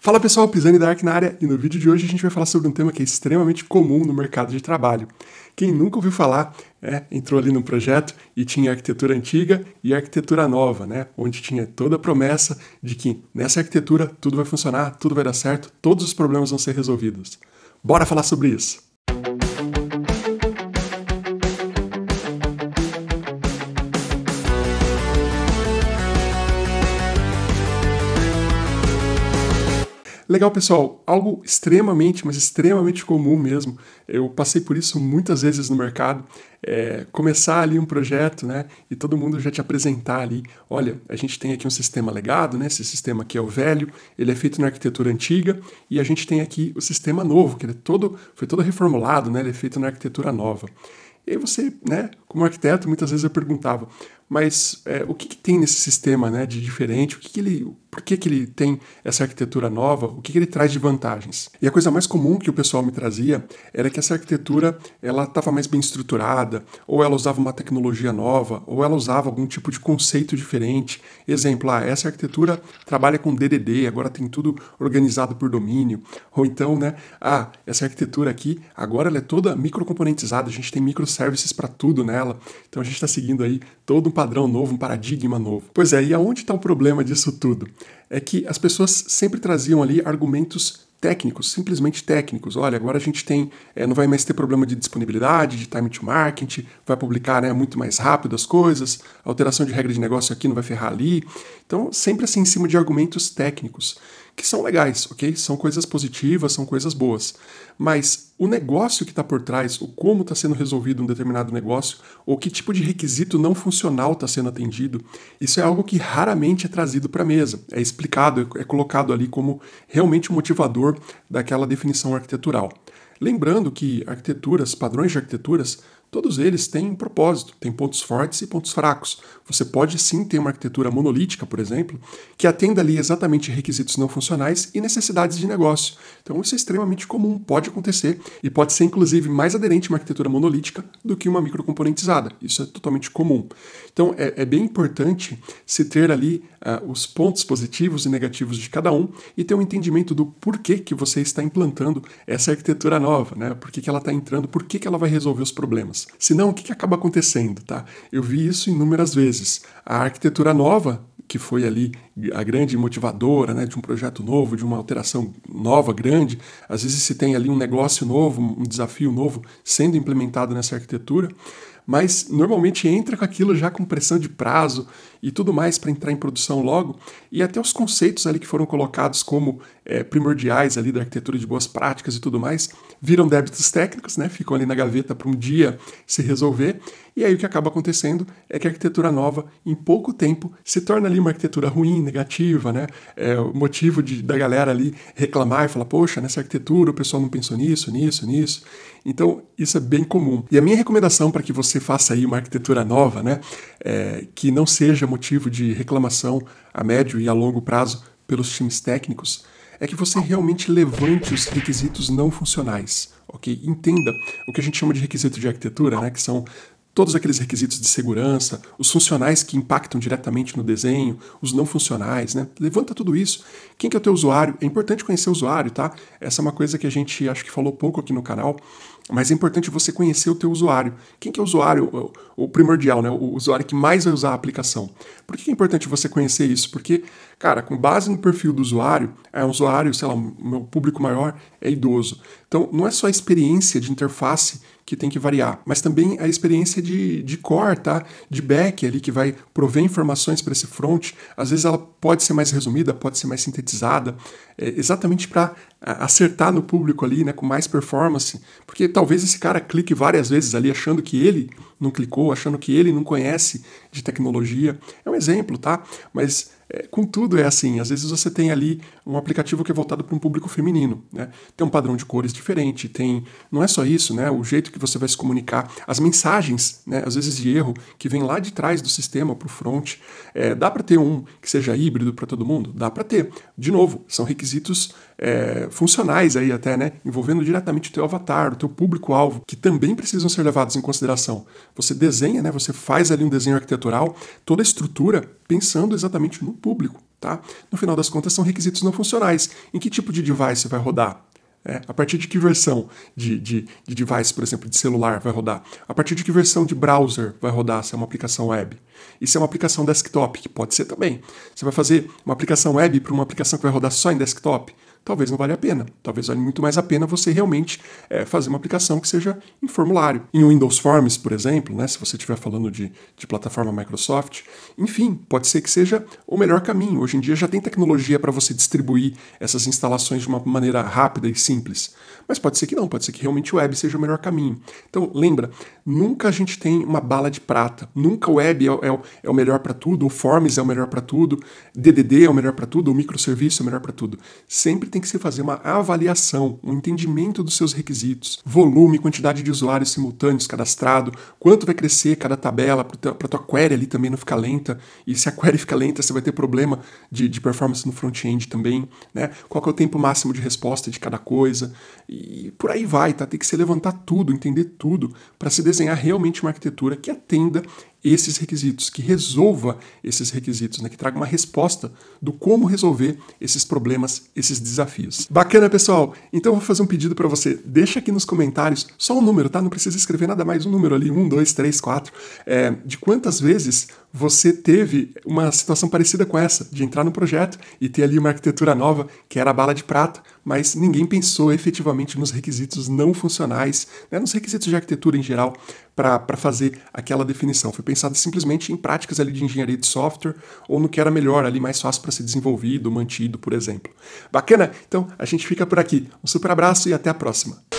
Fala pessoal, Pisani da Arc na área e no vídeo de hoje a gente vai falar sobre um tema que é extremamente comum no mercado de trabalho. Quem nunca ouviu falar é, entrou ali no projeto e tinha arquitetura antiga e arquitetura nova, né? Onde tinha toda a promessa de que nessa arquitetura tudo vai funcionar, tudo vai dar certo, todos os problemas vão ser resolvidos. Bora falar sobre isso! Legal, pessoal. Algo extremamente, mas extremamente comum mesmo. Eu passei por isso muitas vezes no mercado. É, começar ali um projeto, né? E todo mundo já te apresentar ali. Olha, a gente tem aqui um sistema legado, né? Esse sistema aqui é o velho, ele é feito na arquitetura antiga, e a gente tem aqui o sistema novo, que ele é todo, foi todo reformulado, né? Ele é feito na arquitetura nova. E aí você, né, como arquiteto, muitas vezes eu perguntava, mas é, o que, que, tem nesse sistema né, de diferente? O que, que ele, por que, que ele tem essa arquitetura nova? O que, que ele traz de vantagens? E a coisa mais comum que o pessoal me trazia era que essa arquitetura ela estava mais bem estruturada, ou ela usava uma tecnologia nova, ou ela usava algum tipo de conceito diferente. Exemplo, ah, essa arquitetura trabalha com DDD, agora tem tudo organizado por domínio. Ou então, né, ah, essa arquitetura aqui agora ela é toda microcomponentizada, a gente tem microservices para tudo nela. Então a gente está seguindo aí todo um padrão novo, um paradigma novo. Pois é, e aonde está o problema disso tudo? É que as pessoas sempre traziam ali argumentos técnicos, simplesmente técnicos. Olha, agora a gente tem, é, não vai mais ter problema de disponibilidade, de time to market, vai publicar né, muito mais rápido as coisas, alteração de regra de negócio aqui não vai ferrar ali. Então, sempre assim em cima de argumentos técnicos que são legais, ok? São coisas positivas, são coisas boas. Mas o negócio que está por trás, o como está sendo resolvido um determinado negócio, ou que tipo de requisito não funcional está sendo atendido, isso é algo que raramente é trazido para a mesa, é explicado, é colocado ali como realmente o motivador daquela definição arquitetural. Lembrando que arquiteturas, padrões de arquiteturas, Todos eles têm um propósito, têm pontos fortes e pontos fracos. Você pode sim ter uma arquitetura monolítica, por exemplo, que atenda ali exatamente requisitos não funcionais e necessidades de negócio. Então isso é extremamente comum, pode acontecer e pode ser inclusive mais aderente uma arquitetura monolítica do que uma microcomponentizada. Isso é totalmente comum. Então é, é bem importante se ter ali uh, os pontos positivos e negativos de cada um e ter um entendimento do porquê que você está implantando essa arquitetura nova, né? Por que, que ela está entrando, por que, que ela vai resolver os problemas. Senão, o que, que acaba acontecendo? Tá? Eu vi isso inúmeras vezes. A arquitetura nova, que foi ali a grande motivadora né, de um projeto novo, de uma alteração nova, grande, às vezes se tem ali um negócio novo, um desafio novo sendo implementado nessa arquitetura, mas normalmente entra com aquilo já com pressão de prazo, e tudo mais para entrar em produção logo, e até os conceitos ali que foram colocados como é, primordiais ali da arquitetura de boas práticas e tudo mais, viram débitos técnicos, né? Ficam ali na gaveta para um dia se resolver. E aí o que acaba acontecendo é que a arquitetura nova, em pouco tempo, se torna ali uma arquitetura ruim, negativa, né? É, o motivo de, da galera ali reclamar e falar, poxa, nessa arquitetura o pessoal não pensou nisso, nisso, nisso. Então isso é bem comum. E a minha recomendação para que você faça aí uma arquitetura nova, né? É, que não seja motivo de reclamação a médio e a longo prazo pelos times técnicos é que você realmente levante os requisitos não funcionais, ok? Entenda o que a gente chama de requisito de arquitetura, né? Que são todos aqueles requisitos de segurança, os funcionais que impactam diretamente no desenho, os não funcionais, né? Levanta tudo isso. Quem que é o teu usuário? É importante conhecer o usuário, tá? Essa é uma coisa que a gente acho que falou pouco aqui no canal, mas é importante você conhecer o teu usuário. Quem que é o usuário, o, o primordial, né? O usuário que mais vai usar a aplicação. Por que é importante você conhecer isso? Porque, cara, com base no perfil do usuário, é um usuário, sei lá, o meu público maior é idoso. Então, não é só a experiência de interface que tem que variar, mas também a experiência de, de core, tá? de back ali, que vai prover informações para esse front. Às vezes ela pode ser mais resumida, pode ser mais sintetizada, é, exatamente para acertar no público ali, né, com mais performance. Porque talvez esse cara clique várias vezes ali achando que ele não clicou, achando que ele não conhece de tecnologia. É um exemplo, tá? Mas é, com tudo é assim. Às vezes você tem ali um aplicativo que é voltado para um público feminino, né? Tem um padrão de cores diferente, tem. Não é só isso, né? O jeito que você vai se comunicar, as mensagens, né? Às vezes de erro que vem lá de trás do sistema para o front. É, dá para ter um que seja híbrido para todo mundo? Dá para ter. De novo, são requisitos é, funcionais aí até, né? Envolvendo diretamente o teu avatar, o teu público-alvo, que também precisam ser levados em consideração. Você desenha, né? Você faz ali um desenho arquitetural, toda a estrutura pensando exatamente no público. Tá? No final das contas, são requisitos não funcionais. Em que tipo de device vai rodar? É, a partir de que versão de, de, de, device, por exemplo, de celular vai rodar? A partir de que versão de browser vai rodar se é uma aplicação web? E se é uma aplicação desktop, que pode ser também. Você vai fazer uma aplicação web para uma aplicação que vai rodar só em desktop? talvez não valha a pena. Talvez valha muito mais a pena você realmente é, fazer uma aplicação que seja em formulário. Em Windows Forms, por exemplo, né, se você estiver falando de, de plataforma Microsoft, enfim, pode ser que seja o melhor caminho. Hoje em dia já tem tecnologia para você distribuir essas instalações de uma maneira rápida e simples. Mas pode ser que não, pode ser que realmente o web seja o melhor caminho. Então, lembra, nunca a gente tem uma bala de prata. Nunca o web é, é, é o melhor para tudo, o Forms é o melhor para tudo, DDD é o melhor para tudo, o microserviço é o melhor para tudo. Sempre tem que se fazer uma avaliação, um entendimento dos seus requisitos, volume, quantidade de usuários simultâneos cadastrado, quanto vai crescer cada tabela para a tua query ali também não ficar lenta. E se a query ficar lenta, você vai ter problema de, de performance no front-end também, né? Qual é o tempo máximo de resposta de cada coisa e por aí vai, tá? Tem que se levantar tudo, entender tudo para se desenhar realmente uma arquitetura que atenda esses requisitos, que resolva esses requisitos, né? que traga uma resposta do como resolver esses problemas, esses desafios. Bacana, pessoal? Então eu vou fazer um pedido para você. Deixa aqui nos comentários só um número, tá? Não precisa escrever nada mais, um número ali, um, dois, três, quatro. É, de quantas vezes você teve uma situação parecida com essa, de entrar no projeto e ter ali uma arquitetura nova, que era a bala de prata, mas ninguém pensou efetivamente nos requisitos não funcionais, né? nos requisitos de arquitetura em geral, para fazer aquela definição. Foi pensada simplesmente em práticas ali de engenharia de software ou no que era melhor ali, mais fácil para ser desenvolvido, mantido, por exemplo. Bacana? Então a gente fica por aqui. Um super abraço e até a próxima.